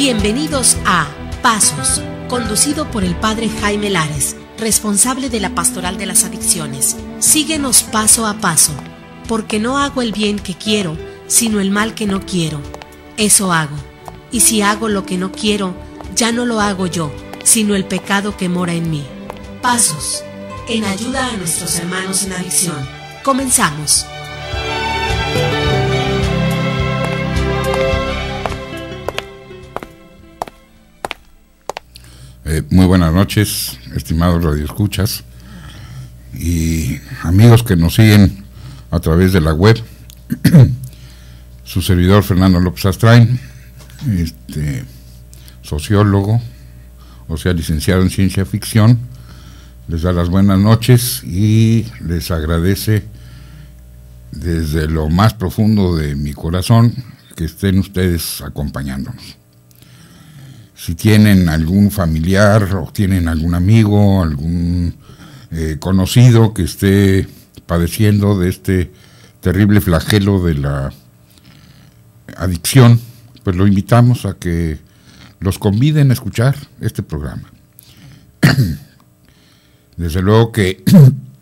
Bienvenidos a Pasos, conducido por el Padre Jaime Lares, responsable de la Pastoral de las Adicciones. Síguenos paso a paso, porque no hago el bien que quiero, sino el mal que no quiero. Eso hago. Y si hago lo que no quiero, ya no lo hago yo, sino el pecado que mora en mí. Pasos, en ayuda a nuestros hermanos en adicción. Comenzamos. muy buenas noches, estimados radioescuchas y amigos que nos siguen a través de la web. Su servidor Fernando López Astrain, este, sociólogo, o sea, licenciado en ciencia ficción, les da las buenas noches y les agradece desde lo más profundo de mi corazón que estén ustedes acompañándonos si tienen algún familiar o tienen algún amigo, algún eh, conocido que esté padeciendo de este terrible flagelo de la adicción, pues lo invitamos a que los conviden a escuchar este programa. Desde luego que,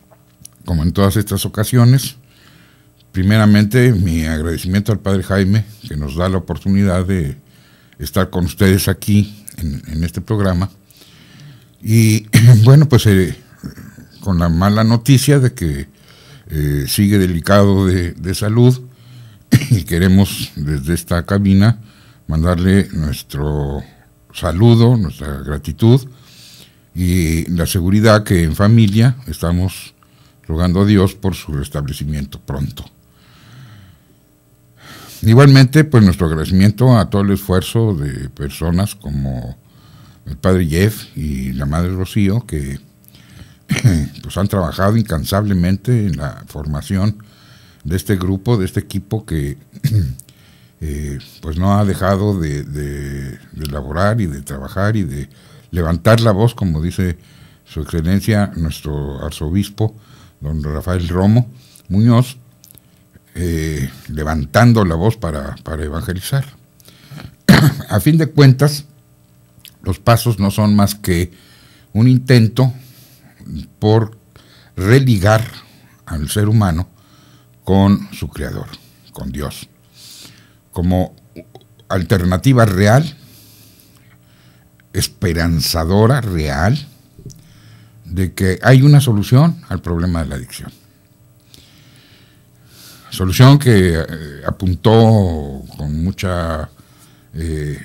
como en todas estas ocasiones, primeramente mi agradecimiento al Padre Jaime, que nos da la oportunidad de estar con ustedes aquí en, este programa. Y bueno, pues eh, con la mala noticia de que eh, sigue delicado de, de, salud y queremos desde esta cabina mandarle nuestro saludo, nuestra gratitud y la seguridad que en familia estamos rogando a Dios por su restablecimiento pronto. Igualmente, pues nuestro agradecimiento a todo el esfuerzo de personas como el padre Jeff y la madre Rocío, que pues han trabajado incansablemente en la formación de este grupo, de este equipo que eh, pues no ha dejado de, elaborar y de trabajar y de levantar la voz, como dice su excelencia, nuestro arzobispo, don Rafael Romo Muñoz, eh, levantando la voz para evangelizar. A fin de cuentas, los pasos no son más que un intento por religar al ser humano con su creador, con Dios, como alternativa real, esperanzadora real, de que hay una solución al problema de la adicción. Solución que eh, apuntó con mucha eh,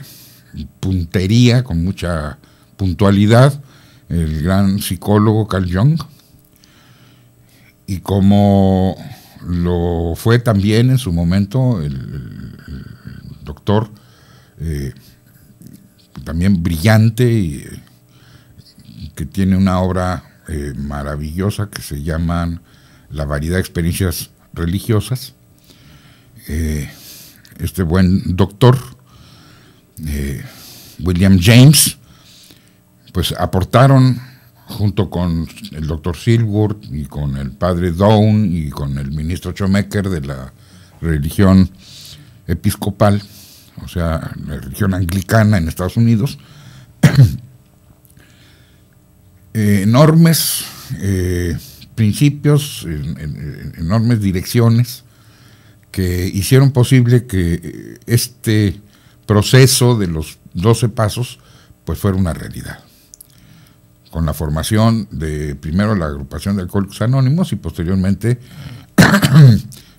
puntería, con mucha puntualidad, el gran psicólogo Carl Jung, y como lo fue también en su momento el, doctor, eh, también brillante, y, que tiene una obra maravillosa que se llaman La variedad de experiencias religiosas. Eh, este buen doctor, eh, William James, pues aportaron junto con el doctor Silwood y con el padre Down y con el ministro Chomecker de la religión episcopal, o sea, la religión anglicana en Estados Unidos, eh, enormes principios, en, enormes direcciones que hicieron posible que eh, este proceso de los 12 pasos pues fuera una realidad. Con la formación de primero la agrupación de alcohólicos anónimos y posteriormente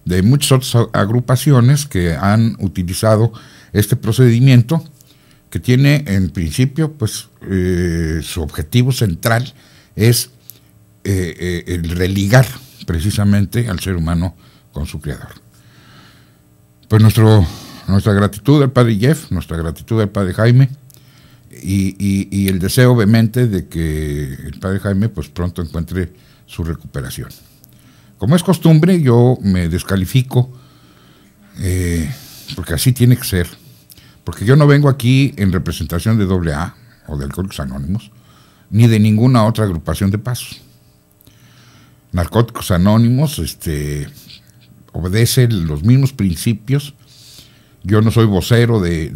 de muchas otras agrupaciones que han utilizado este procedimiento que tiene en principio pues eh, su objetivo central es eh, eh, el religar precisamente al ser humano con su creador. Pues nuestro, nuestra gratitud al padre Jeff, nuestra gratitud al padre Jaime y, el deseo obviamente de que el padre Jaime pues pronto encuentre su recuperación. Como es costumbre, yo me descalifico, eh, porque así tiene que ser. Porque yo no vengo aquí en representación de AA o de Alcohólicos Anónimos, ni de ninguna otra agrupación de pasos. Narcóticos Anónimos este, obedece los mismos principios. Yo no soy vocero de,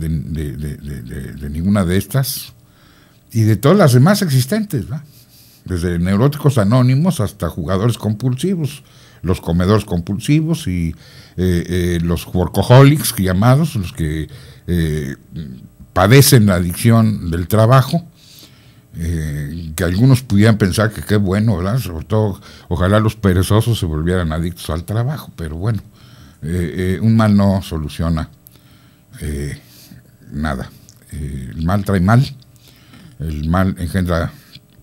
ninguna de estas y de todas las demás existentes, desde neuróticos anónimos hasta jugadores compulsivos, los comedores compulsivos y eh, eh, los workaholics llamados, los que eh, padecen la adicción del trabajo eh, que algunos pudieran pensar que qué bueno, Sobre todo, ojalá los perezosos se volvieran adictos al trabajo, pero bueno, eh, eh, un mal no soluciona nada. el mal trae mal, el mal engendra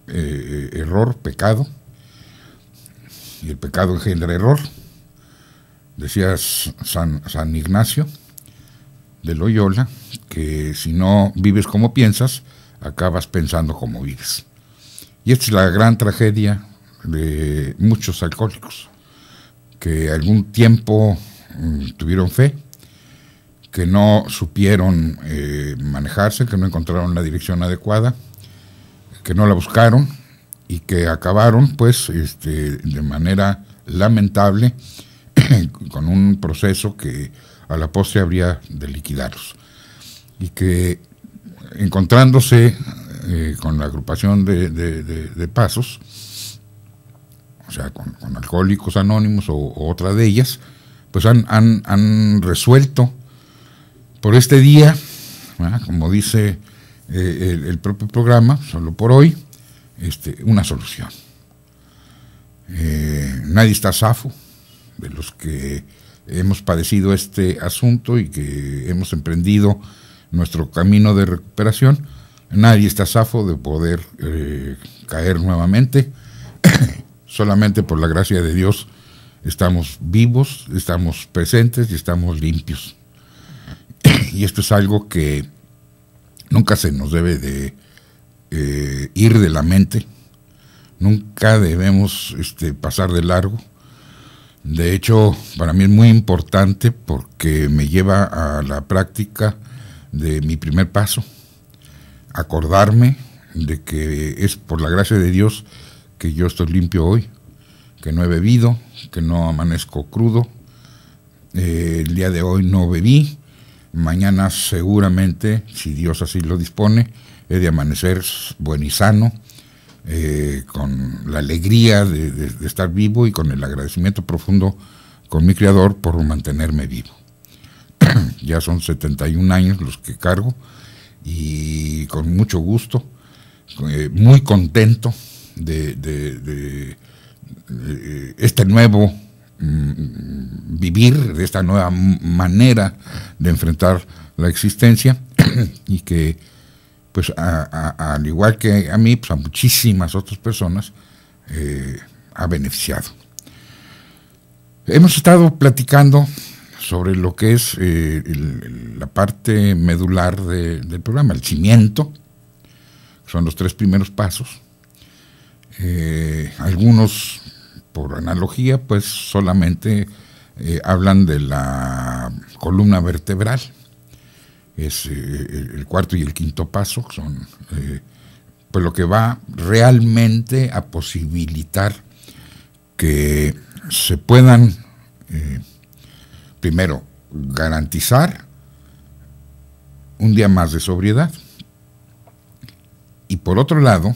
error, pecado, y el pecado engendra error. Decía San, San Ignacio de Loyola que si no vives como piensas, acabas pensando como vives. Y esta es la gran tragedia de muchos alcohólicos, que algún tiempo mm, tuvieron fe, que no supieron eh, manejarse, que no encontraron la dirección adecuada, que no la buscaron y que acabaron pues este, de manera lamentable con un proceso que a la postre habría de liquidarlos. Y que encontrándose eh, con la agrupación de, pasos, o sea, con, alcohólicos anónimos o, otra de ellas, pues han, resuelto por este día, como dice eh, el, propio programa, solo por hoy, este, una solución. Eh, nadie está safo de los que hemos padecido este asunto y que hemos emprendido nuestro camino de recuperación. Nadie está safo de poder eh, caer nuevamente. Solamente por la gracia de Dios estamos vivos, estamos presentes y estamos limpios. y esto es algo que nunca se nos debe de eh, ir de la mente. Nunca debemos este, pasar de largo. De hecho, para mí es muy importante porque me lleva a la práctica de mi primer paso, acordarme de que es por la gracia de Dios que yo estoy limpio hoy, que no he bebido, que no amanezco crudo, eh, el día de hoy no bebí, mañana seguramente, si Dios así lo dispone, he de amanecer buen y sano, eh, con la alegría de estar vivo y con el agradecimiento profundo con mi Creador por mantenerme vivo. ya son 71 años los que cargo y con mucho gusto, eh, muy contento de, eh, este nuevo mm, vivir, de esta nueva manera de enfrentar la existencia y que pues al igual que a mí, pues a muchísimas otras personas eh, ha beneficiado. Hemos estado platicando sobre lo que es eh, la parte medular del programa, el cimiento, son los tres primeros pasos. Eh, algunos, por analogía, pues solamente eh, hablan de la columna vertebral, es el cuarto y el quinto paso, que son pues lo que va realmente a posibilitar que se puedan primero, garantizar un día más de sobriedad. Y por otro lado,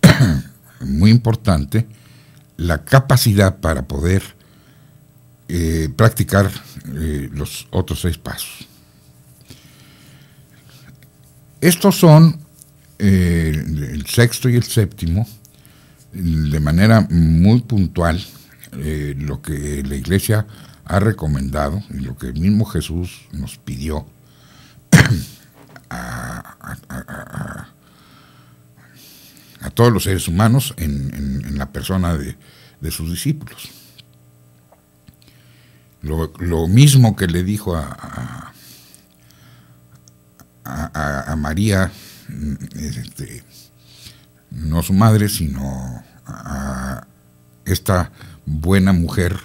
muy importante, la capacidad para poder eh, practicar eh, los otros seis pasos. Estos son eh, el sexto y el séptimo, de manera muy puntual, lo que la Iglesia ha recomendado y lo que el mismo Jesús nos pidió a, todos los seres humanos en, la persona de, sus discípulos. Lo, mismo que le dijo a, María, este, no su madre, sino a esta buena mujer,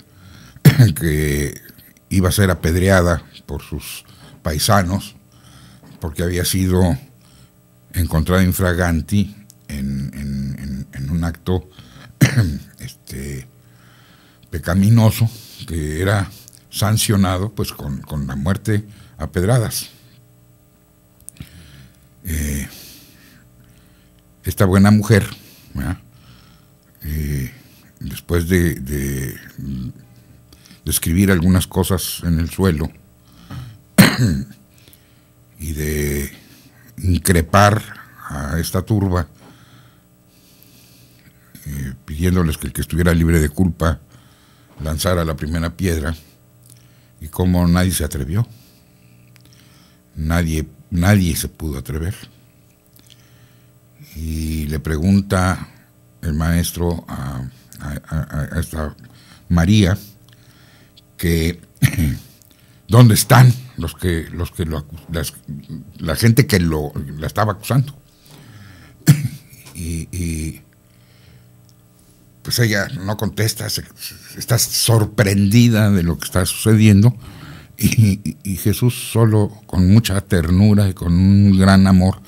que iba a ser apedreada por sus paisanos porque había sido encontrada infraganti en, un acto este, pecaminoso que era sancionado pues con, la muerte a pedradas. Eh, esta buena mujer, eh, después de de escribir algunas cosas en el suelo y de increpar a esta turba, eh, pidiéndoles que el que estuviera libre de culpa lanzara la primera piedra, y como nadie se atrevió, nadie, nadie se pudo atrever. Y le pregunta el maestro a esta María, que dónde están los que los que las, la gente que lo la estaba acusando y, pues ella no contesta está sorprendida de lo que está sucediendo y, Jesús solo con mucha ternura y con un gran amor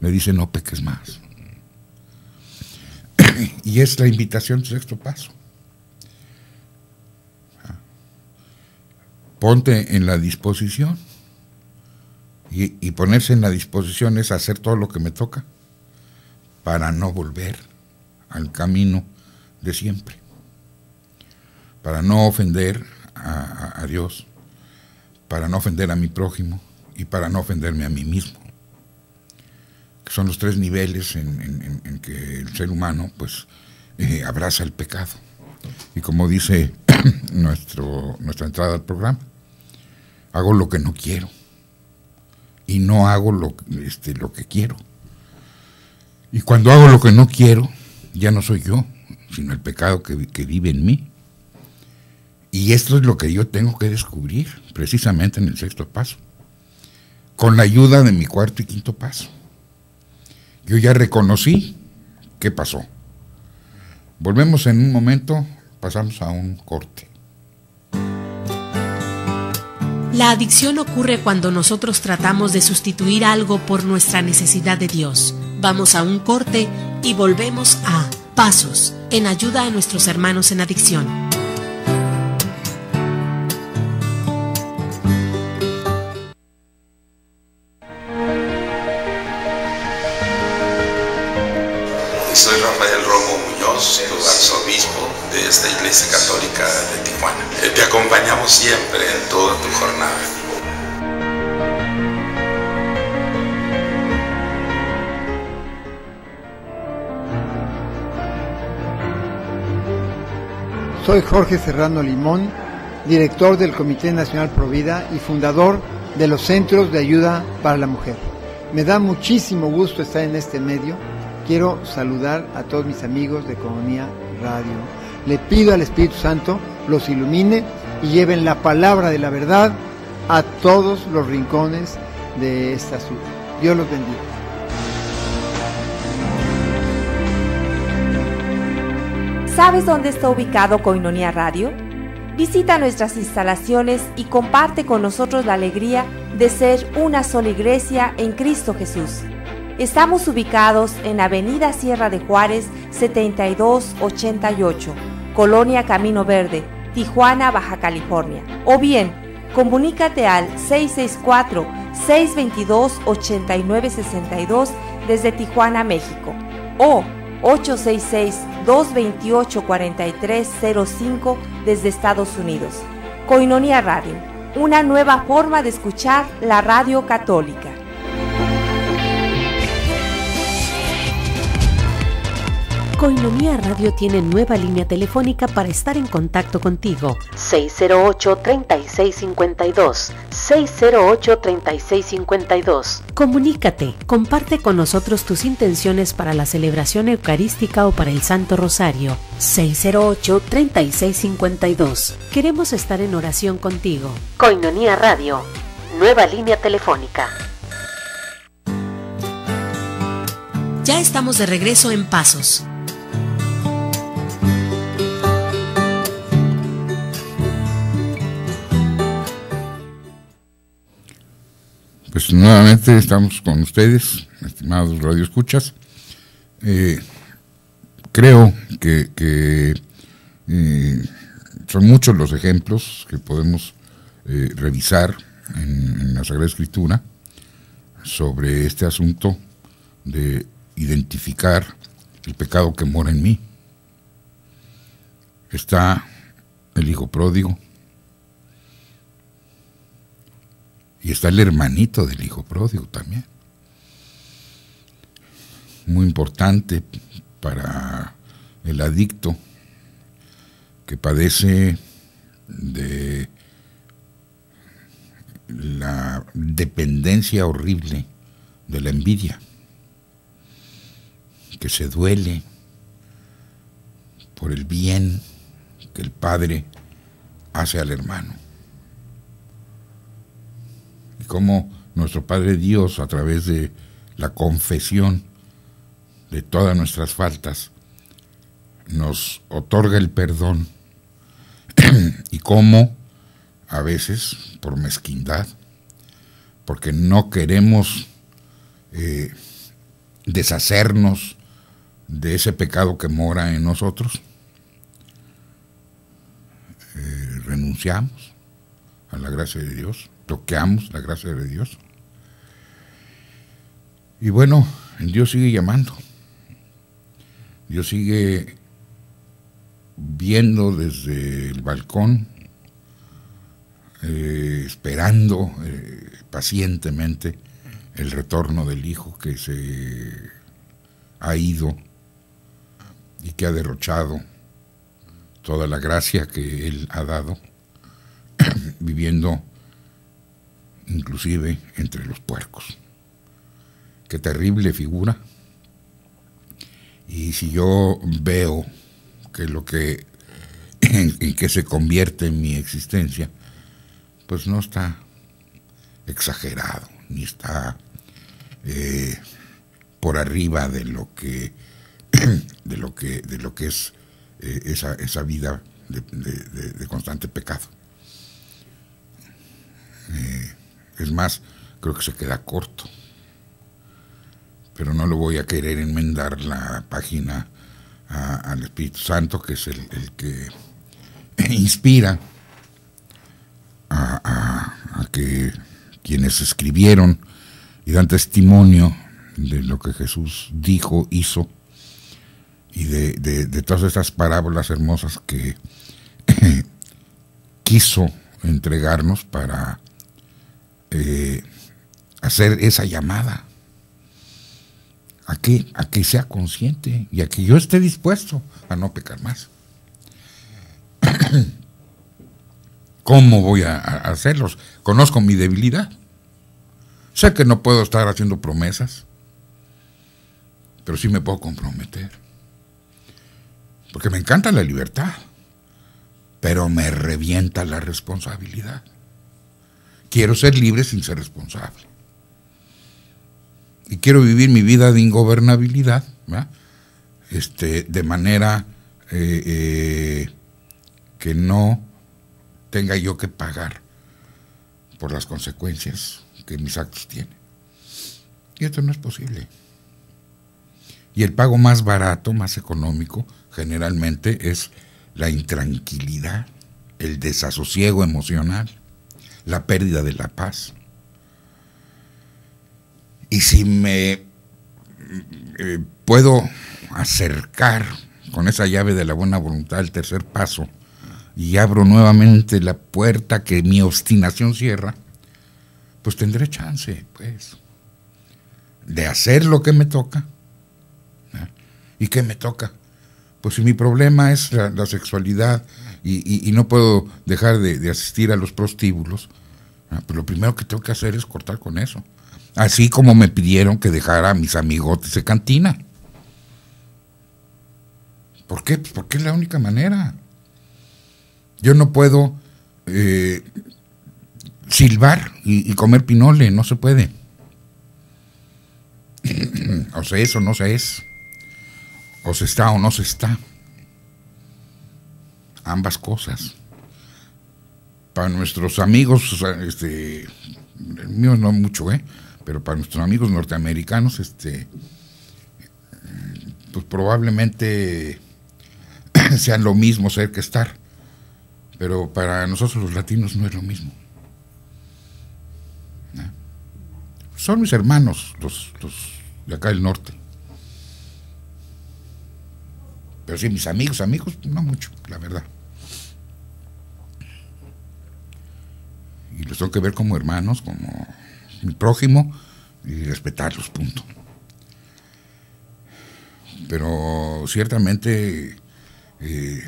le dice no peques más y es la invitación sexto paso ponte en la disposición. Y, ponerse en la disposición es hacer todo lo que me toca para no volver al camino de siempre, para no ofender a, Dios, para no ofender a mi prójimo y para no ofenderme a mí mismo. Que son los tres niveles en, que el ser humano pues eh, abraza el pecado. Y como dice nuestro, nuestra entrada al programa, hago lo que no quiero y no hago lo, este, lo que quiero. Y cuando hago lo que no quiero, ya no soy yo, sino el pecado que vive en mí. Y esto es lo que yo tengo que descubrir precisamente en el sexto paso, con la ayuda de mi cuarto y quinto paso. Yo ya reconocí qué pasó. Volvemos en un momento, pasamos a un corte. La adicción ocurre cuando nosotros tratamos de sustituir algo por nuestra necesidad de Dios. Vamos a un corte y volvemos a Pasos en ayuda a nuestros hermanos en adicción. Soy Jorge Serrano Limón, director del Comité Nacional Provida y fundador de los Centros de Ayuda para la Mujer. Me da muchísimo gusto estar en este medio. Quiero saludar a todos mis amigos de Economía Radio. Le pido al Espíritu Santo los ilumine y lleven la palabra de la verdad a todos los rincones de esta ciudad. Dios los bendiga. ¿Sabes dónde está ubicado Coinonia Radio? Visita nuestras instalaciones y comparte con nosotros la alegría de ser una sola iglesia en Cristo Jesús. Estamos ubicados en Avenida Sierra de Juárez 7288, Colonia Camino Verde, Tijuana, Baja California. O bien, comunícate al 664-622-8962 desde Tijuana, México. O 866-228-4305 desde Estados Unidos. Coinonia Radio, una nueva forma de escuchar la radio católica. Coinomía Radio tiene nueva línea telefónica para estar en contacto contigo. 608-3652. 608-3652. Comunícate, comparte con nosotros tus intenciones para la celebración eucarística o para el Santo Rosario. 608-3652. Queremos estar en oración contigo. Coinonía Radio, nueva línea telefónica. Ya estamos de regreso en Pasos. pues nuevamente estamos con ustedes, estimados radioescuchas. Eh, creo que, eh, son muchos los ejemplos que podemos eh, revisar en, la Sagrada Escritura sobre este asunto de identificar el pecado que mora en mí. Está el Hijo Pródigo, Y está el hermanito del hijo pródigo también. Muy importante para el adicto que padece de la dependencia horrible de la envidia, que se duele por el bien que el padre hace al hermano cómo nuestro Padre Dios, a través de la confesión de todas nuestras faltas, nos otorga el perdón y cómo a veces, por mezquindad, porque no queremos eh, deshacernos de ese pecado que mora en nosotros, eh, renunciamos a la gracia de Dios amos la gracia de Dios. Y bueno, Dios sigue llamando. Dios sigue viendo desde el balcón, eh, esperando eh, pacientemente el retorno del Hijo que se ha ido y que ha derrochado toda la gracia que Él ha dado, viviendo inclusive entre los puercos. Qué terrible figura. Y si yo veo que lo que en, que se convierte en mi existencia, pues no está exagerado, ni está eh, por arriba de lo que de lo que de lo que es eh, esa, esa, vida de constante pecado. Es más, creo que se queda corto. Pero no lo voy a querer enmendar la página al Espíritu Santo, que es el, que inspira a, que quienes escribieron y dan testimonio de lo que Jesús dijo, hizo, y de, de todas esas parábolas hermosas que quiso entregarnos para eh, hacer esa llamada. ¿A que, a que sea consciente y a que yo esté dispuesto a no pecar más. ¿Cómo voy a, a hacerlos? Conozco mi debilidad. Sé que no puedo estar haciendo promesas, pero sí me puedo comprometer. Porque me encanta la libertad, pero me revienta la responsabilidad. Quiero ser libre sin ser responsable. Y quiero vivir mi vida de ingobernabilidad, este, de manera eh, eh, que no tenga yo que pagar por las consecuencias que mis actos tienen. Y esto no es posible. Y el pago más barato, más económico, generalmente es la intranquilidad, el desasosiego emocional la pérdida de la paz. Y si me eh, puedo acercar con esa llave de la buena voluntad al tercer paso y abro nuevamente la puerta que mi obstinación cierra, pues tendré chance, pues, de hacer lo que me toca. ¿Y qué me toca? Pues si mi problema es la sexualidad, y, no puedo dejar de, asistir a los prostíbulos, ah, pues lo primero que tengo que hacer es cortar con eso. Así como me pidieron que dejara a mis amigotes de cantina. ¿Por qué? Pues porque es la única manera. Yo no puedo eh, silbar y, comer pinole, no se puede. o se es o no se es. O se está o no se está ambas cosas. Para nuestros amigos, este, mío no mucho, ¿eh? pero para nuestros amigos norteamericanos, este, pues probablemente sean lo mismo ser que estar, pero para nosotros los latinos no es lo mismo. ¿Eh? Son mis hermanos, los, los de acá del norte. Pero sí, mis amigos, amigos, no mucho, la verdad. Y los tengo que ver como hermanos, como mi prójimo, y respetarlos, punto. Pero ciertamente eh,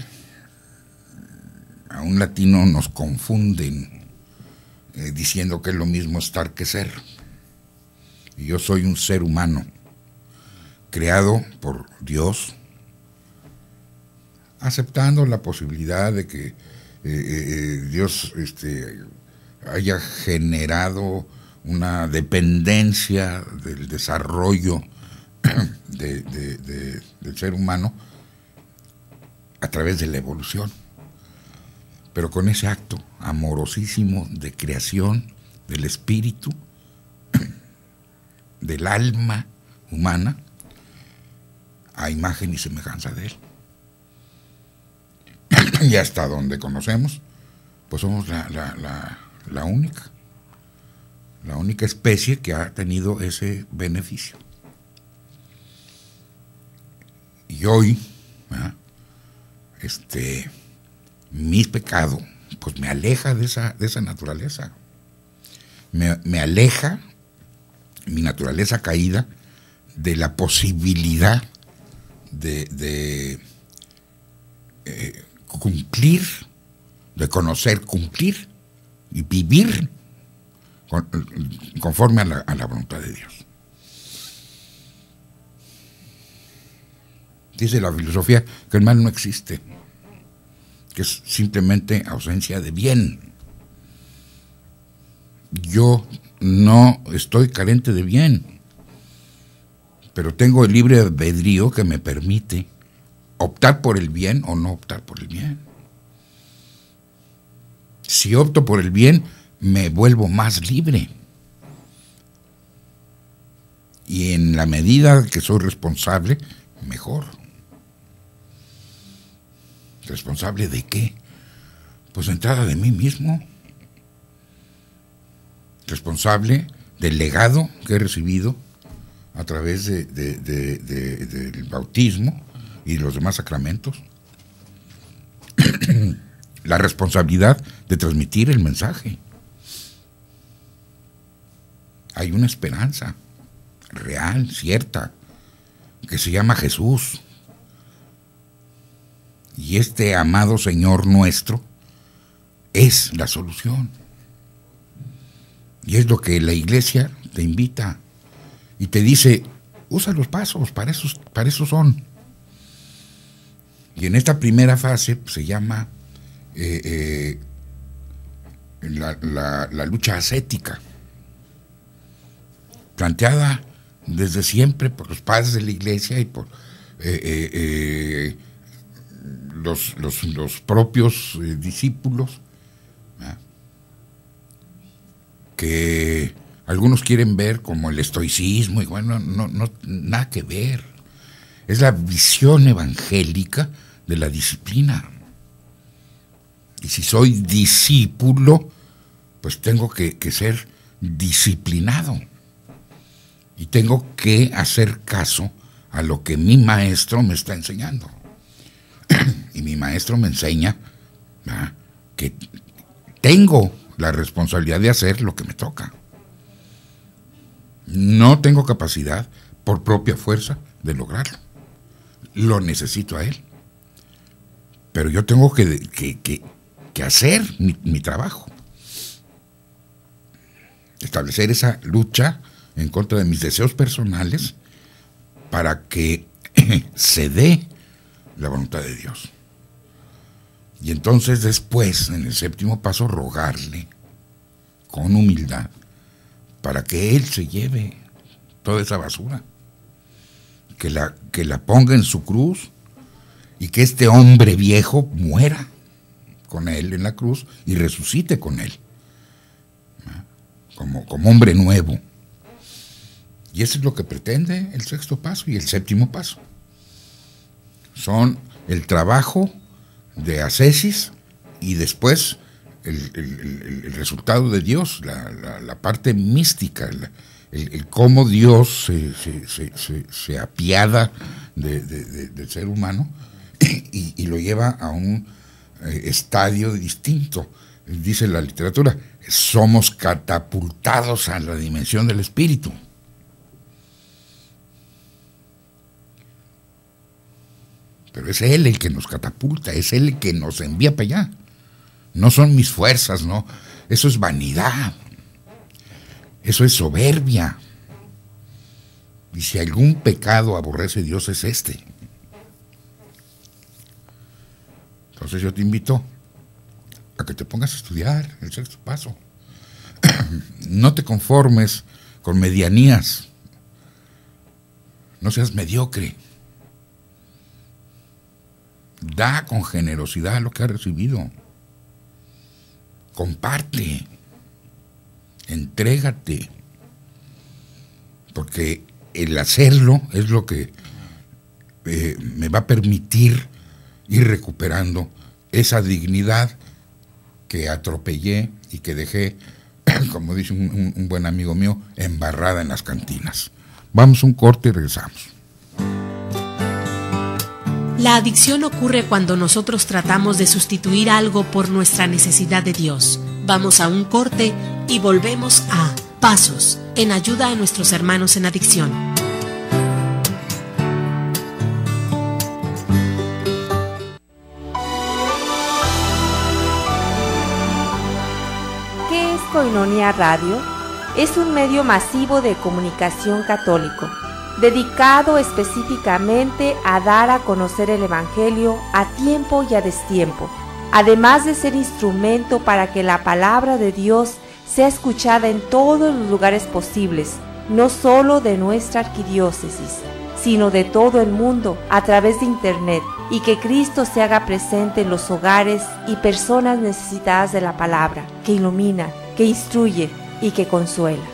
a un latino nos confunden eh, diciendo que es lo mismo estar que ser. Y yo soy un ser humano, creado por Dios, aceptando la posibilidad de que eh, eh, eh, Dios este, haya generado una dependencia del desarrollo del ser humano a través de la evolución. Pero con ese acto amorosísimo de creación del espíritu, del alma humana, a imagen y semejanza de él. y hasta donde conocemos, pues somos la, única, la única especie que ha tenido ese beneficio. Y hoy, este, mi pecado, pues me aleja de esa, naturaleza. Me, me, aleja mi naturaleza caída de la posibilidad de, de eh, cumplir, de conocer, cumplir y vivir conforme a la, a la voluntad de Dios. Dice la filosofía que el mal no existe, que es simplemente ausencia de bien. Yo no estoy carente de bien, pero tengo el libre albedrío que me permite optar por el bien o no optar por el bien. Si opto por el bien, me vuelvo más libre. Y en la medida que soy responsable, mejor. ¿Responsable de qué? Pues entrada de mí mismo. Responsable del legado que he recibido a través del bautismo, y los demás sacramentos. la responsabilidad de transmitir el mensaje. Hay una esperanza real, cierta, que se llama Jesús. Y este amado Señor nuestro es la solución. Y es lo que la iglesia te invita y te dice, usa los pasos, para eso para esos son. Y en esta primera fase pues, se llama eh, eh, la, lucha ascética, planteada desde siempre por los padres de la iglesia y por eh, los, propios discípulos, ¿ah? que algunos quieren ver como el estoicismo, y bueno, no, no, nada que ver es la visión evangélica de la disciplina. Y si soy discípulo, pues tengo que, ser disciplinado. Y tengo que hacer caso a lo que mi maestro me está enseñando. y mi maestro me enseña que tengo la responsabilidad de hacer lo que me toca. No tengo capacidad por propia fuerza de lograrlo lo necesito a él. Pero yo tengo que, hacer mi, mi, trabajo. Establecer esa lucha en contra de mis deseos personales para que se dé la voluntad de Dios. Y entonces después, en el séptimo paso, rogarle con humildad para que Él se lleve toda esa basura que la, que la ponga en su cruz y que este hombre viejo muera con él en la cruz y resucite con él, como, como hombre nuevo. Y eso es lo que pretende el sexto paso y el séptimo paso. Son el trabajo de asesis y después el, el, resultado de Dios, la, la, la parte mística, la, el, cómo Dios se, apiada del ser humano y, lo lleva a un eh, estadio distinto. Dice la literatura, somos catapultados a la dimensión del espíritu. Pero es Él el que nos catapulta, es Él el que nos envía para allá. No son mis fuerzas, no. Eso es vanidad. Eso es soberbia. Y si algún pecado aborrece Dios es este. Entonces yo te invito a que te pongas a estudiar el sexto paso. no te conformes con medianías. No seas mediocre. Da con generosidad lo que has recibido. Comparte entrégate. Porque el hacerlo es lo que eh, me va a permitir ir recuperando esa dignidad que atropellé y que dejé, como dice un, buen amigo mío, embarrada en las cantinas. Vamos un corte y regresamos. La adicción ocurre cuando nosotros tratamos de sustituir algo por nuestra necesidad de Dios. Vamos a un corte y volvemos a Pasos en ayuda a nuestros hermanos en adicción. ¿Qué es Coinonia Radio? Es un medio masivo de comunicación católico dedicado específicamente a dar a conocer el Evangelio a tiempo y a destiempo, además de ser instrumento para que la palabra de Dios sea escuchada en todos los lugares posibles, no solo de nuestra arquidiócesis, sino de todo el mundo a través de Internet y que Cristo se haga presente en los hogares y personas necesitadas de la palabra, que ilumina, que instruye y que consuela.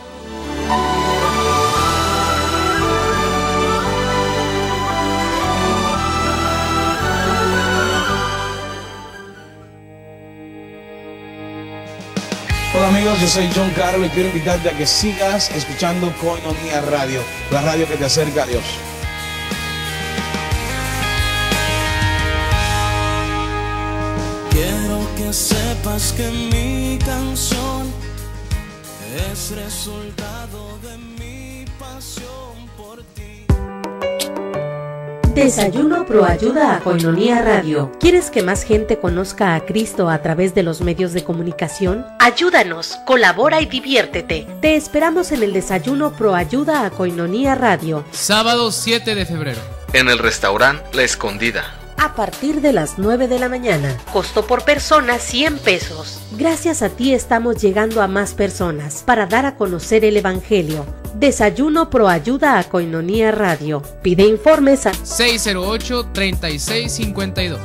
Hola amigos, yo soy John Carlos y quiero invitarte a que sigas escuchando Coinonia Radio, la radio que te acerca a Dios. Quiero que sepas que mi canción es resultado de mi pasión. Desayuno Pro Ayuda a Coinonía Radio. ¿Quieres que más gente conozca a Cristo a través de los medios de comunicación? Ayúdanos, colabora y diviértete. Te esperamos en el Desayuno Pro Ayuda a Coinonía Radio. Sábado 7 de febrero. En el restaurante La Escondida. A partir de las 9 de la mañana. Costo por persona 100 pesos. Gracias a ti estamos llegando a más personas para dar a conocer el Evangelio. Desayuno Pro Ayuda a Coinonía Radio. Pide informes a 608-3652.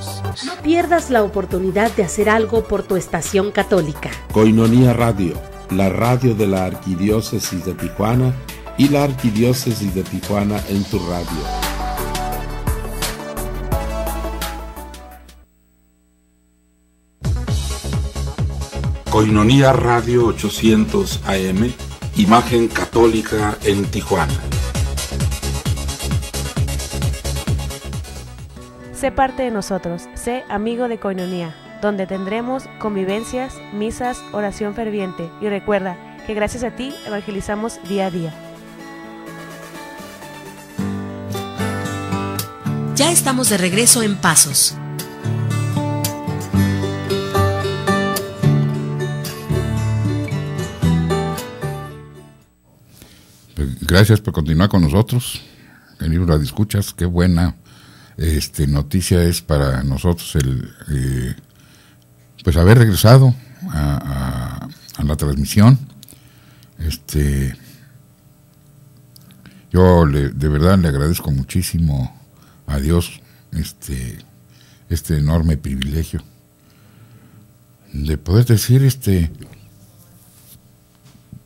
No pierdas la oportunidad de hacer algo por tu estación católica. Coinonía Radio, la radio de la Arquidiócesis de Tijuana y la Arquidiócesis de Tijuana en tu radio. Coinonía Radio 800 AM Imagen Católica en Tijuana. Sé parte de nosotros, sé amigo de Coinonía, donde tendremos convivencias, misas, oración ferviente y recuerda que gracias a ti evangelizamos día a día. Ya estamos de regreso en Pasos. Pues, gracias por continuar con nosotros. Venir libro escuchas qué buena este, noticia es para nosotros el eh, pues haber regresado a, la transmisión. Este, yo de verdad le agradezco muchísimo a Dios este, este enorme privilegio de poder decir este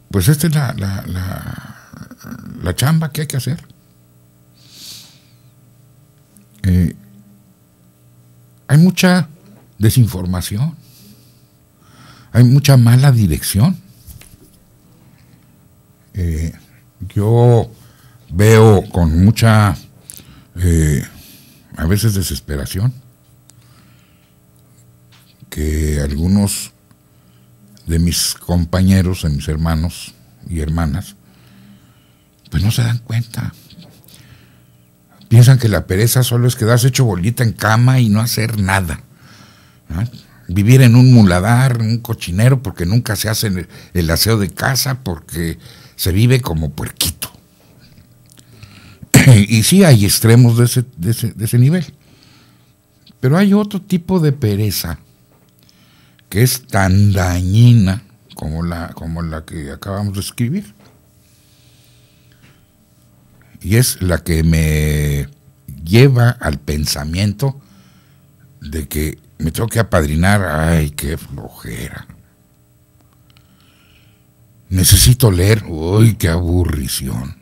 pues esta es la la chamba que hay que hacer. Eh, hay mucha desinformación, hay mucha mala dirección. Eh, yo veo con mucha, eh, a veces desesperación, que algunos de mis compañeros, de mis hermanos y hermanas, pues no se dan cuenta. Piensan que la pereza solo es quedarse hecho bolita en cama y no hacer nada. Vivir en un muladar, en un cochinero, porque nunca se hace el, aseo de casa, porque se vive como puerquito. y sí hay extremos de ese, de ese, de ese nivel. Pero hay otro tipo de pereza que es tan dañina como la, como la que acabamos de escribir y es la que me lleva al pensamiento de que me tengo que apadrinar, ay, qué flojera. Necesito leer, uy, qué aburrición.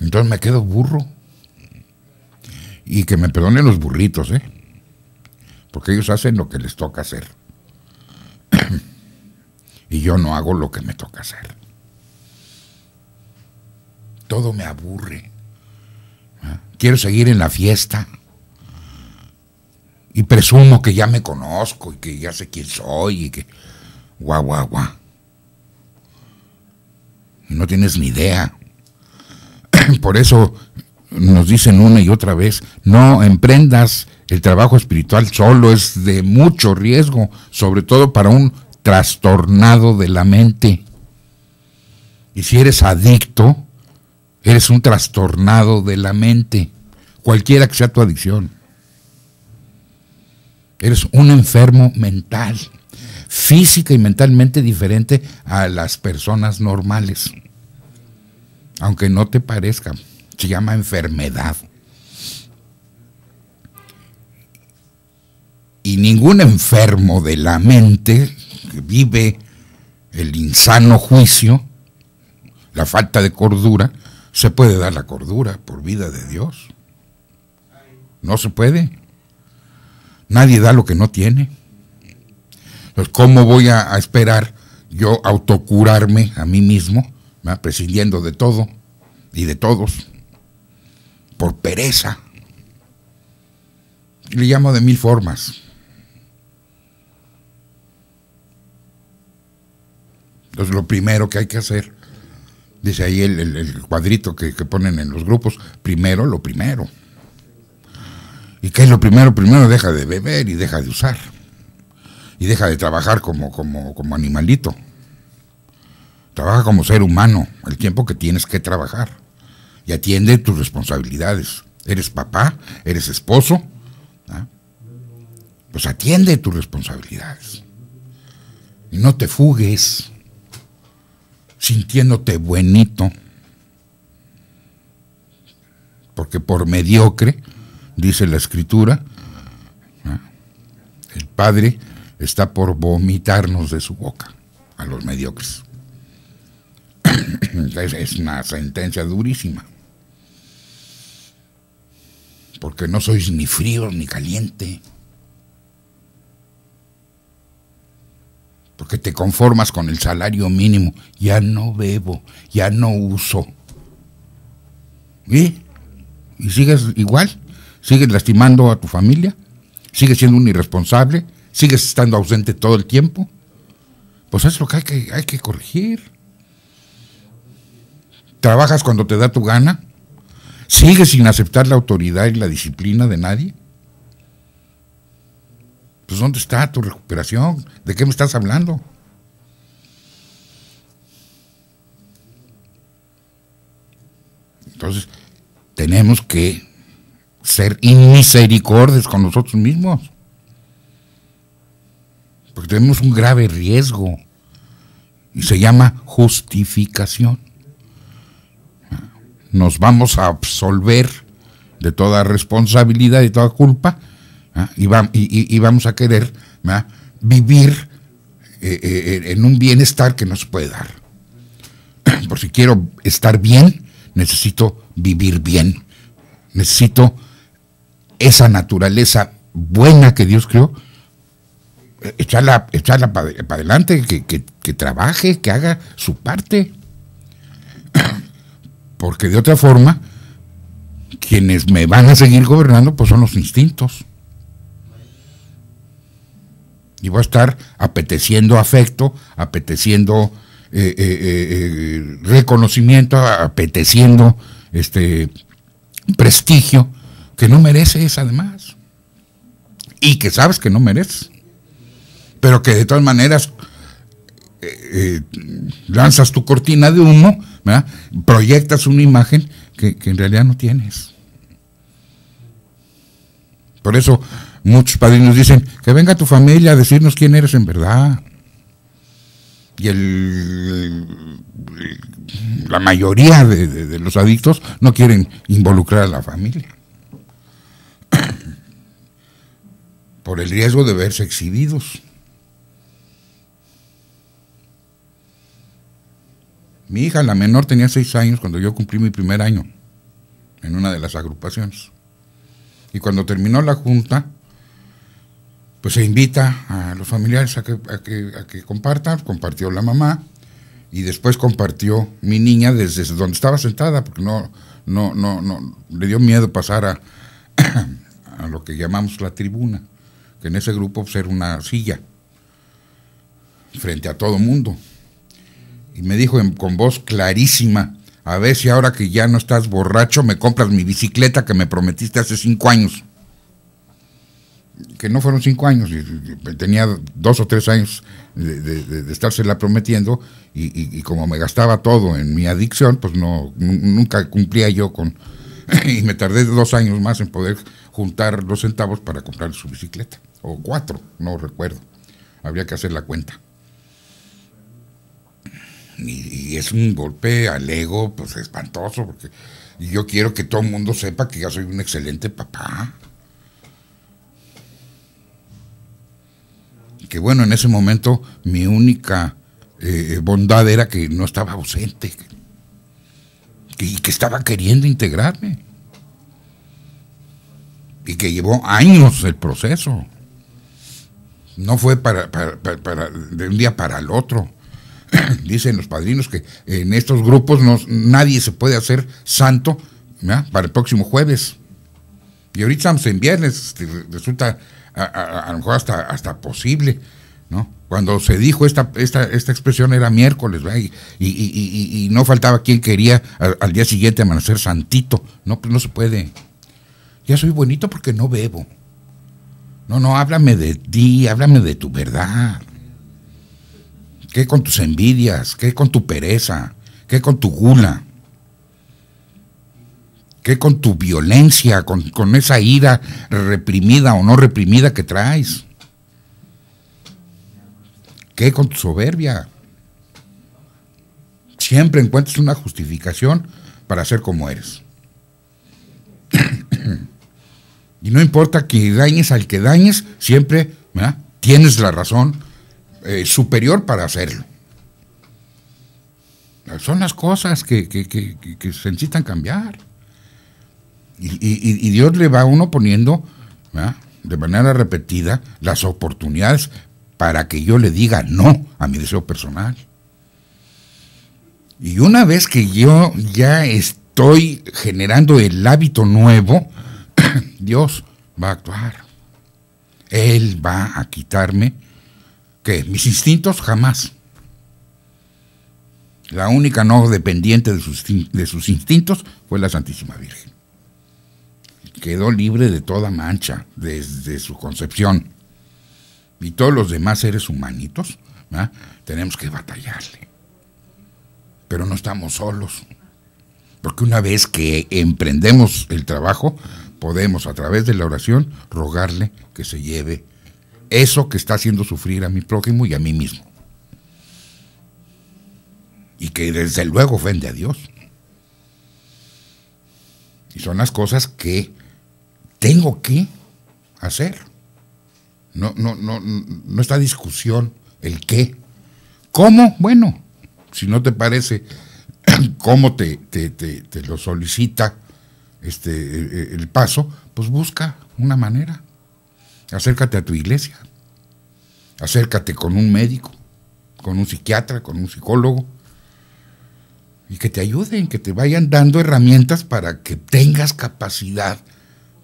Entonces me quedo burro. Y que me perdonen los burritos, ¿eh? Porque ellos hacen lo que les toca hacer. y yo no hago lo que me toca hacer todo me aburre. Ah, quiero seguir en la fiesta. Y presumo que ya me conozco y que ya sé quién soy y que... Guau, guau, guau. No tienes ni idea. Por eso nos dicen una y otra vez, no emprendas el trabajo espiritual solo, es de mucho riesgo, sobre todo para un trastornado de la mente. Y si eres adicto, Eres un trastornado de la mente, cualquiera que sea tu adicción. Eres un enfermo mental, física y mentalmente diferente a las personas normales. Aunque no te parezca, se llama enfermedad. Y ningún enfermo de la mente vive el insano juicio, la falta de cordura, se puede dar la cordura por vida de Dios. No se puede. Nadie da lo que no tiene. Entonces, ¿cómo voy a, esperar yo autocurarme a mí mismo, prescindiendo de todo y de todos, por pereza? Le llamo de mil formas. Entonces, lo primero que hay que hacer dice ahí el, cuadrito que, ponen en los grupos, primero lo primero. ¿Y qué es lo primero? Primero deja de beber y deja de usar. Y deja de trabajar como, como, como animalito. Trabaja como ser humano el tiempo que tienes que trabajar. Y atiende tus responsabilidades. Eres papá, eres esposo. ¿ah? Pues atiende tus responsabilidades. Y no te fugues sintiéndote buenito. Porque por mediocre, dice la escritura, el Padre está por vomitarnos de su boca a los mediocres. es una sentencia durísima. Porque no sois ni frío ni caliente. porque te conformas con el salario mínimo. Ya no bebo, ya no uso. ¿Y? sigues igual? ¿Sigues lastimando a tu familia? ¿Sigues siendo un irresponsable? ¿Sigues estando ausente todo el tiempo? Pues es lo que hay que, hay que corregir. ¿Trabajas cuando te da tu gana? ¿Sigues sin aceptar la autoridad y la disciplina de nadie? Pues, ¿dónde está tu recuperación? ¿De qué me estás hablando? Entonces, tenemos que ser inmisericordios con nosotros mismos. Porque tenemos un grave riesgo. Y se llama justificación. Nos vamos a absolver de toda responsabilidad y toda culpa ¿ah? y, vamos a querer ¿ah? vivir eh, eh, eh, en un bienestar que nos puede dar. Por si quiero estar bien, necesito vivir bien. Necesito esa naturaleza buena que Dios creó, echarla, para adelante, que, que, que trabaje, que haga su parte. Porque de otra forma, quienes me van a seguir gobernando, pues son los instintos. Y va a estar apeteciendo afecto, apeteciendo eh, eh, eh, reconocimiento, apeteciendo este prestigio que no mereces además. Y que sabes que no mereces. Pero que de todas maneras lanzas tu cortina de humo, proyectas una imagen que en realidad no tienes. Por eso Muchos padrinos dicen, que venga tu familia a decirnos quién eres en verdad. Y la mayoría de, de los adictos no quieren involucrar a la familia. Por el riesgo de verse exhibidos. Mi hija, la menor, tenía seis años cuando yo cumplí mi primer año en una de las agrupaciones. Y cuando terminó la junta, pues se invita a los familiares a que, compartan, compartió la mamá y después compartió mi niña desde donde estaba sentada, porque no, no, no, no, le dio miedo pasar a, lo que llamamos la tribuna, que en ese grupo ser pues, era una silla frente a todo mundo. Y me dijo con voz clarísima, a ver si ahora que ya no estás borracho me compras mi bicicleta que me prometiste hace cinco años que no fueron cinco años, tenía dos o tres años de, de, estársela prometiendo y, como me gastaba todo en mi adicción, pues no, nunca cumplía yo con... y me tardé dos años más en poder juntar los centavos para comprar su bicicleta, o cuatro, no recuerdo, habría que hacer la cuenta. Y, es un golpe al ego, pues espantoso, porque yo quiero que todo el mundo sepa que ya soy un excelente papá que bueno, en ese momento mi única eh, bondad era que no estaba ausente y que estaba queriendo integrarme y que llevó años el proceso. No fue para, de un día para el otro. Dicen los padrinos que en estos grupos no, nadie se puede hacer santo para el próximo jueves. Y ahorita estamos en viernes, este, resulta a, lo mejor hasta, hasta posible, ¿no? Cuando se dijo esta, esta, expresión era miércoles, y, y, no faltaba quien quería al, día siguiente amanecer santito. No, pues no se puede. Ya soy bonito porque no bebo. No, no, háblame de ti, háblame de tu verdad. ¿Qué con tus envidias? ¿Qué con tu pereza? ¿Qué con tu gula? ¿Qué con tu violencia, con, esa ira reprimida o no reprimida que traes? ¿Qué con tu soberbia? Siempre encuentras una justificación para ser como eres. y no importa que dañes al que dañes, siempre tienes la razón eh, superior para hacerlo. Son las cosas que, que se necesitan cambiar. Y, Dios le va a uno poniendo de manera repetida las oportunidades para que yo le diga no a mi deseo personal. Y una vez que yo ya estoy generando el hábito nuevo, Dios va a actuar. Él va a quitarme que mis instintos jamás. La única no dependiente de de sus instintos fue la Santísima Virgen quedó libre de toda mancha desde su concepción. Y todos los demás seres humanitos tenemos que batallarle. Pero no estamos solos. Porque una vez que emprendemos el trabajo, podemos a través de la oración rogarle que se lleve eso que está haciendo sufrir a mi prójimo y a mí mismo. Y que desde luego ofende a Dios. Y son las cosas que tengo que hacer. No, no, no, no está discusión el qué. ¿Cómo? Bueno, si no te parece cómo te, lo solicita este, el paso, pues busca una manera. Acércate a tu iglesia, acércate con un médico, con un psiquiatra, con un psicólogo, y que te ayuden, que te vayan dando herramientas para que tengas capacidad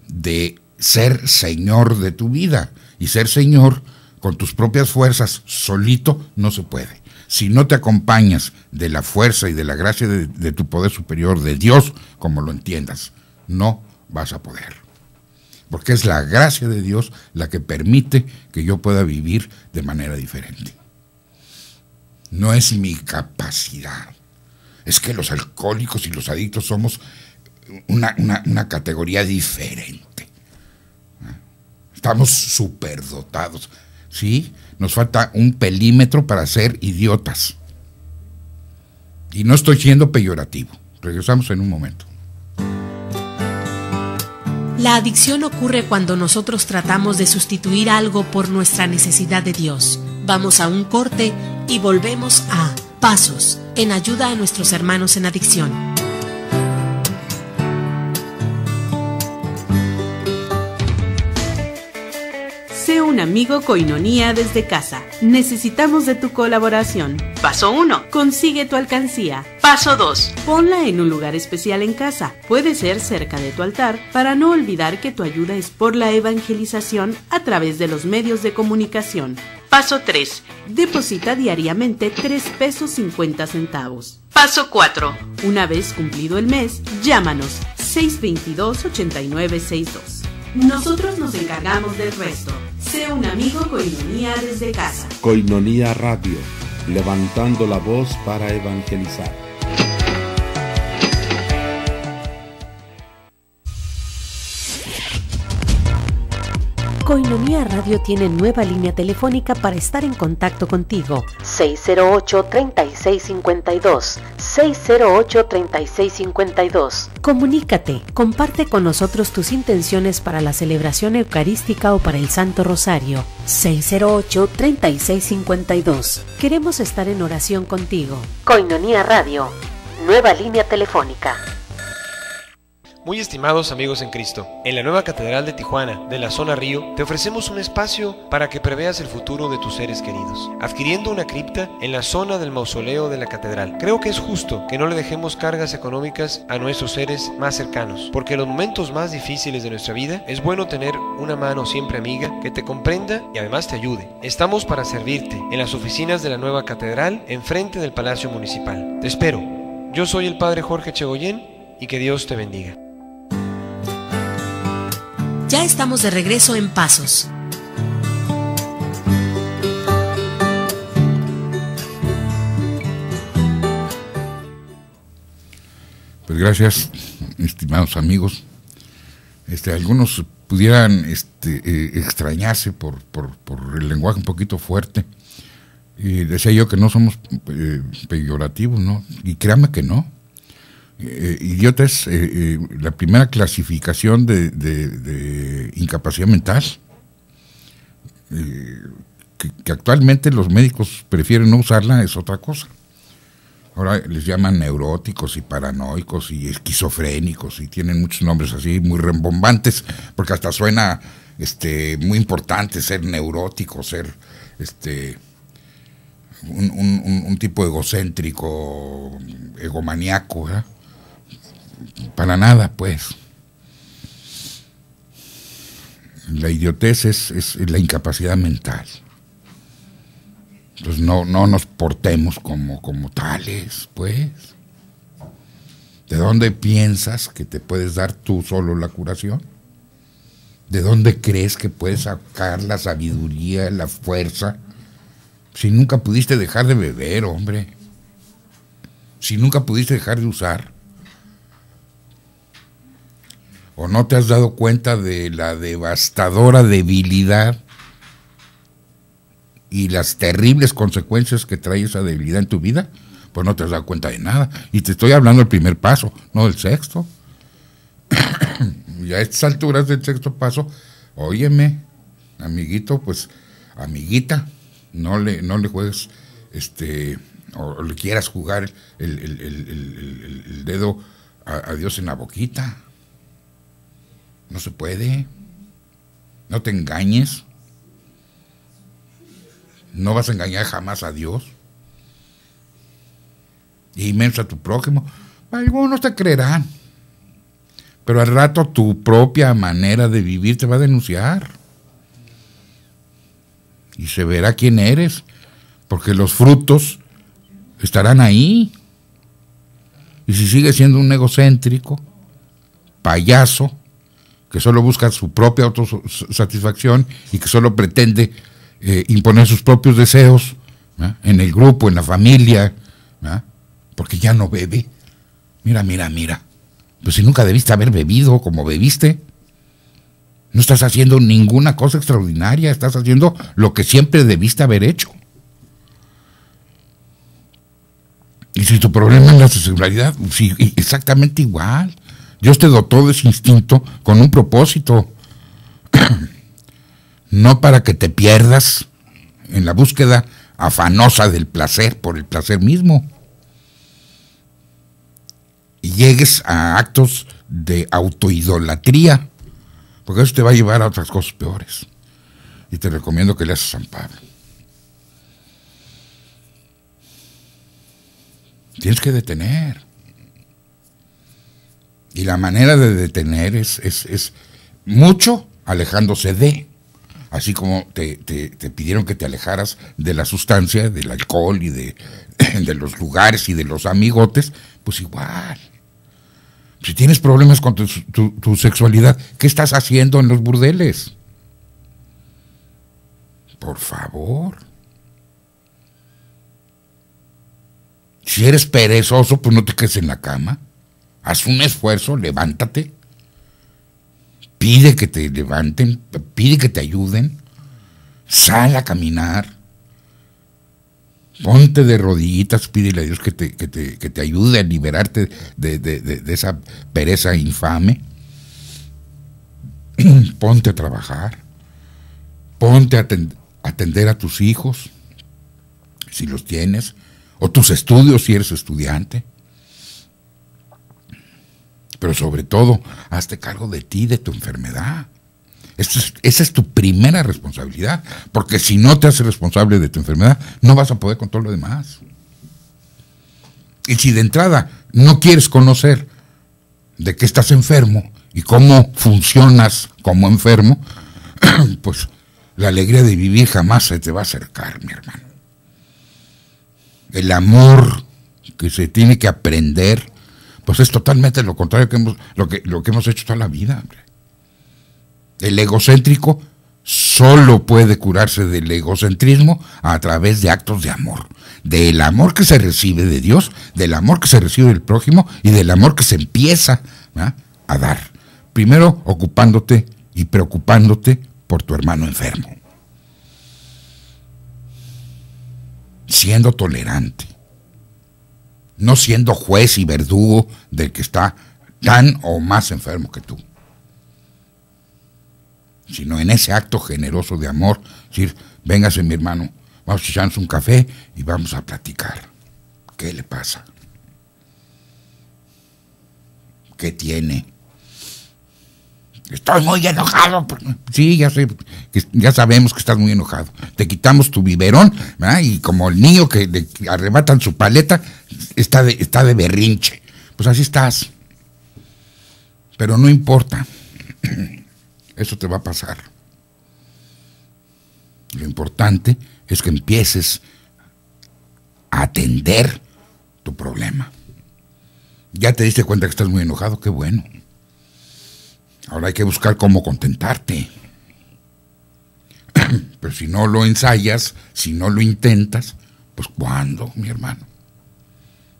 de ser señor de tu vida. Y ser señor con tus propias fuerzas solito no se puede. Si no te acompañas de la fuerza y de la gracia de, tu poder superior, de Dios, como lo entiendas, no vas a poder. Porque es la gracia de Dios la que permite que yo pueda vivir de manera diferente. No es mi capacidad. Es que los alcohólicos y los adictos somos una, categoría diferente. Estamos superdotados. ¿Sí? Nos falta un pelímetro para ser idiotas. Y no estoy siendo peyorativo. Regresamos en un momento. La adicción ocurre cuando nosotros tratamos de sustituir algo por nuestra necesidad de Dios. Vamos a un corte y volvemos a Pasos en ayuda a nuestros hermanos en adicción. un amigo Coinonía desde casa. Necesitamos de tu colaboración. Paso 1. Consigue tu alcancía. Paso 2. Ponla en un lugar especial en casa. Puede ser cerca de tu altar para no olvidar que tu ayuda es por la evangelización a través de los medios de comunicación. Paso 3. Deposita diariamente 3 pesos 50 centavos. Paso 4. Una vez cumplido el mes, llámanos 622-8962. Nosotros nos encargamos del resto. Sé un amigo Coinonía desde casa. Coinonía Radio, levantando la voz para evangelizar. Coinonía Radio tiene nueva línea telefónica para estar en contacto contigo. 608-3652. 608-3652. Comunícate, comparte con nosotros tus intenciones para la celebración eucarística o para el Santo Rosario. 608-3652. Queremos estar en oración contigo. Coinonía Radio, nueva línea telefónica. Muy estimados amigos en Cristo, en la nueva Catedral de Tijuana, de la zona Río, te ofrecemos un espacio para que preveas el futuro de tus seres queridos, adquiriendo una cripta en la zona del mausoleo de la Catedral. Creo que es justo que no le dejemos cargas económicas a nuestros seres más cercanos, porque en los momentos más difíciles de nuestra vida es bueno tener una mano siempre amiga que te comprenda y además te ayude. Estamos para servirte en las oficinas de la nueva Catedral, enfrente del Palacio Municipal. Te espero. Yo soy el Padre Jorge Chegoyen y que Dios te bendiga. Ya estamos de regreso en Pasos. Pues gracias, estimados amigos. Este, algunos pudieran este, eh, extrañarse por, por, el lenguaje un poquito fuerte. Y decía yo que no somos eh, peyorativos, ¿no? Y créanme que no. Eh, idiotas, eh, eh, la primera clasificación de, incapacidad mental, que, actualmente los médicos prefieren no usarla, es otra cosa. Ahora les llaman neuróticos y paranoicos y esquizofrénicos y tienen muchos nombres así muy rembombantes, porque hasta suena este, muy importante ser neurótico, ser este, un, tipo egocéntrico, egomaniaco, ¿verdad? para nada, pues. La idiotez es, la incapacidad mental. Entonces no, no nos portemos como, como tales, pues. ¿De dónde piensas que te puedes dar tú solo la curación? ¿De dónde crees que puedes sacar la sabiduría, la fuerza? Si nunca pudiste dejar de beber, hombre. Si nunca pudiste dejar de usar o no te has dado cuenta de la devastadora debilidad y las terribles consecuencias que trae esa debilidad en tu vida, pues no te has dado cuenta de nada. Y te estoy hablando del primer paso, no del sexto. y a estas alturas del sexto paso, óyeme, amiguito, pues, amiguita, no le, no le juegues, este, o, le quieras jugar el, dedo a Dios en la boquita. No se puede. No te engañes. No vas a engañar jamás a Dios. Y menos a tu prójimo. Algunos te creerán. Pero al rato tu propia manera de vivir te va a denunciar. Y se verá quién eres. Porque los frutos estarán ahí. Y si sigues siendo un egocéntrico, payaso, que solo busca su propia autosatisfacción y que solo pretende eh, imponer sus propios deseos en el grupo, en la familia, porque ya no bebe. Mira, mira, mira. Pues si nunca debiste haber bebido como bebiste, no estás haciendo ninguna cosa extraordinaria, estás haciendo lo que siempre debiste haber hecho. Y si tu problema es la sexualidad, sí, exactamente igual. Dios te dotó de ese instinto con un propósito. no para que te pierdas en la búsqueda afanosa del placer por el placer mismo. Y llegues a actos de autoidolatría, porque eso te va a llevar a otras cosas peores. Y te recomiendo que leas a San Pablo. Tienes que detener. Y la manera de detener es, mucho alejándose de, así como te, pidieron que te alejaras de la sustancia, del alcohol y de, de los lugares y de los amigotes, pues igual. Si tienes problemas con tu, tu sexualidad, ¿qué estás haciendo en los burdeles? Por favor. Si eres perezoso, pues no te quedes en la cama haz un esfuerzo, levántate, pide que te levanten, pide que te ayuden, sal a caminar, ponte de rodillitas, pídele a Dios que te, ayude a liberarte de esa pereza infame, ponte a trabajar, ponte a atender a tus hijos, si los tienes, o tus estudios si eres estudiante pero sobre todo, hazte cargo de ti, de tu enfermedad. esa es tu primera responsabilidad, porque si no te haces responsable de tu enfermedad, no vas a poder con todo lo demás. Y si de entrada no quieres conocer de qué estás enfermo y cómo funcionas como enfermo, pues la alegría de vivir jamás se te va a acercar, mi hermano. El amor que se tiene que aprender pues es totalmente lo contrario que lo, que, hemos hecho toda la vida. El egocéntrico solo puede curarse del egocentrismo a través de actos de amor, del amor que se recibe de Dios, del amor que se recibe del prójimo y del amor que se empieza ¿ah? a dar. Primero ocupándote y preocupándote por tu hermano enfermo. Siendo tolerante no siendo juez y verdugo del que está tan o más enfermo que tú, sino en ese acto generoso de amor, decir, véngase mi hermano, vamos a echarnos un café y vamos a platicar. ¿Qué le pasa? ¿Qué tiene? Estoy muy enojado. Sí, ya sé, ya sabemos que estás muy enojado. Te quitamos tu biberón, Y como el niño que le arrebatan su paleta, está de, está de berrinche. Pues así estás. Pero no importa. Eso te va a pasar. Lo importante es que empieces a atender tu problema. Ya te diste cuenta que estás muy enojado, qué bueno Ahora hay que buscar cómo contentarte. Pero si no lo ensayas, si no lo intentas, pues ¿cuándo, mi hermano?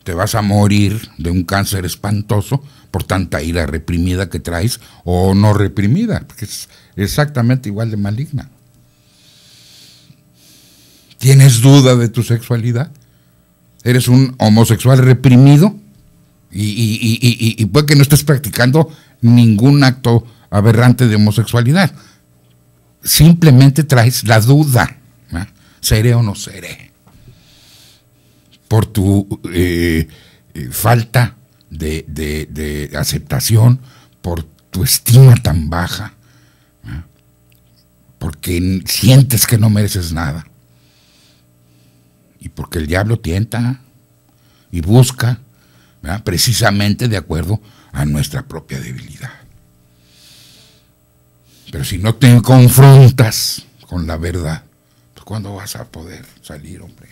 Te vas a morir de un cáncer espantoso por tanta ira reprimida que traes o no reprimida, porque es exactamente igual de maligna. ¿Tienes duda de tu sexualidad? ¿Eres un homosexual reprimido? Y, y, puede que no estés practicando ningún acto aberrante de homosexualidad. Simplemente traes la duda, seré o no seré, por tu eh, eh, falta de, aceptación, por tu estima tan baja, porque sientes que no mereces nada, y porque el diablo tienta y busca, precisamente de acuerdo a nuestra propia debilidad. Pero si no te confrontas con la verdad, pues, ¿cuándo vas a poder salir, hombre?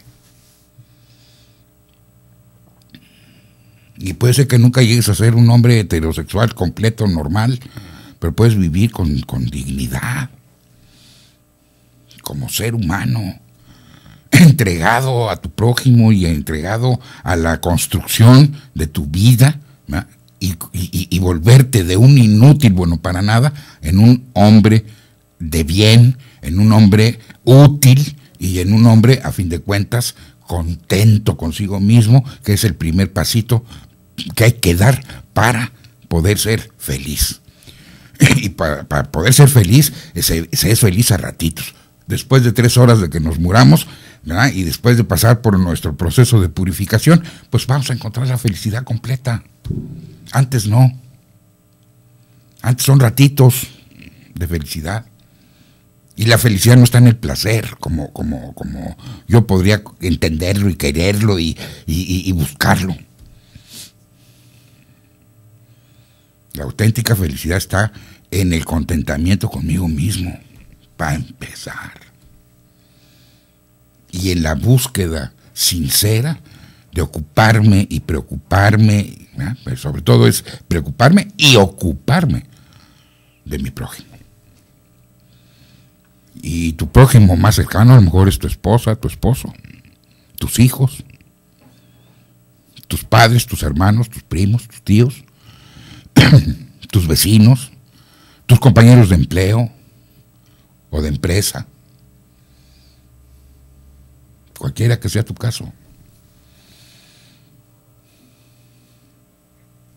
Y puede ser que nunca llegues a ser un hombre heterosexual completo, normal, pero puedes vivir con, con dignidad, como ser humano, entregado a tu prójimo y entregado a la construcción de tu vida, y, volverte de un inútil, bueno, para nada, en un hombre de bien, en un hombre útil y en un hombre, a fin de cuentas, contento consigo mismo, que es el primer pasito que hay que dar para poder ser feliz. Y para, poder ser feliz, se es feliz a ratitos. Después de tres horas de que nos muramos, y después de pasar por nuestro proceso de purificación, pues vamos a encontrar la felicidad completa. Antes no. Antes son ratitos de felicidad. Y la felicidad no está en el placer, como, como, como yo podría entenderlo y quererlo y, y buscarlo. La auténtica felicidad está en el contentamiento conmigo mismo, para empezar y en la búsqueda sincera de ocuparme y preocuparme, sobre todo es preocuparme y ocuparme de mi prójimo. Y tu prójimo más cercano a lo mejor es tu esposa, tu esposo, tus hijos, tus padres, tus hermanos, tus primos, tus tíos, tus vecinos, tus compañeros de empleo o de empresa cualquiera que sea tu caso.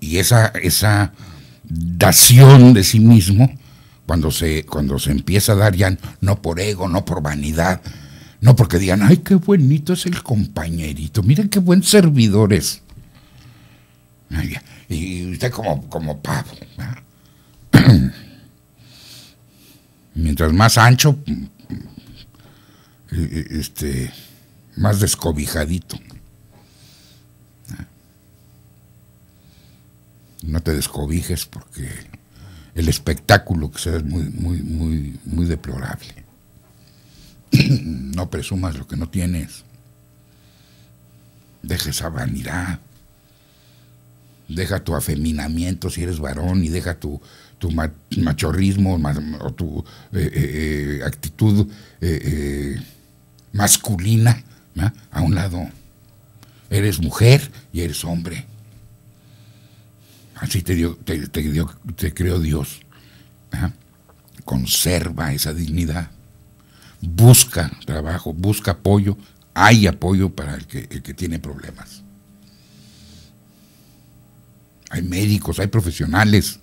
Y esa, esa dación de sí mismo, cuando se, cuando se empieza a dar ya no por ego, no por vanidad, no porque digan, ay, qué bonito es el compañerito, miren qué buen servidor es. Y usted como, como pavo. Mientras más ancho, mm, mm, este, más descobijadito. No te descobijes porque el espectáculo que sea es muy, muy, muy, muy deplorable. no presumas lo que no tienes. Deja esa vanidad. Deja tu afeminamiento si eres varón y deja tu, tu machorrismo o tu eh, eh, eh, actitud masculina a un lado. Eres mujer y eres hombre. Así te, dio, te, creó Dios. Conserva esa dignidad. Busca trabajo, busca apoyo. Hay apoyo para el que tiene problemas. Hay médicos, hay profesionales,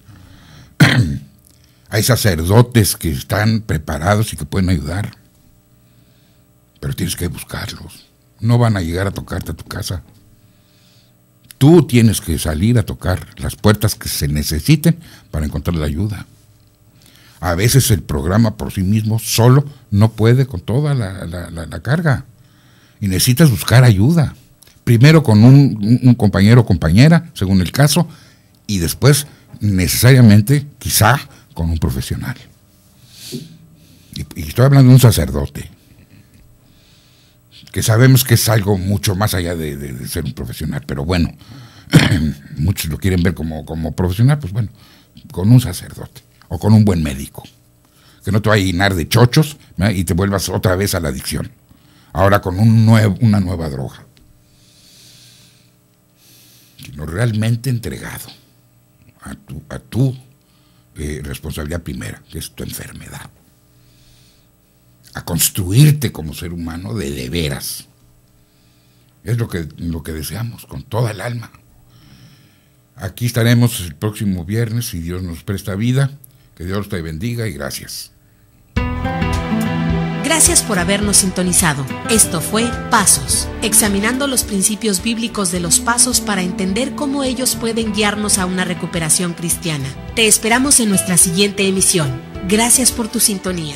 hay sacerdotes que están preparados y que pueden ayudar pero tienes que buscarlos. No van a llegar a tocarte a tu casa. Tú tienes que salir a tocar las puertas que se necesiten para encontrar la ayuda. A veces el programa por sí mismo solo no puede con toda la, carga. Y necesitas buscar ayuda. Primero con un, compañero o compañera, según el caso, y después necesariamente, quizá, con un profesional. y estoy hablando de un sacerdote que sabemos que es algo mucho más allá de, ser un profesional, pero bueno, muchos lo quieren ver como, como profesional, pues bueno, con un sacerdote o con un buen médico, que no te va a llenar de chochos y te vuelvas otra vez a la adicción, ahora con un una nueva droga, sino realmente entregado a tu, eh, responsabilidad primera, que es tu enfermedad construirte como ser humano de, de veras. Es lo que, lo que deseamos con toda el alma. Aquí estaremos el próximo viernes, si Dios nos presta vida. Que Dios te bendiga y gracias. Gracias por habernos sintonizado. Esto fue Pasos, examinando los principios bíblicos de los pasos para entender cómo ellos pueden guiarnos a una recuperación cristiana. Te esperamos en nuestra siguiente emisión. Gracias por tu sintonía.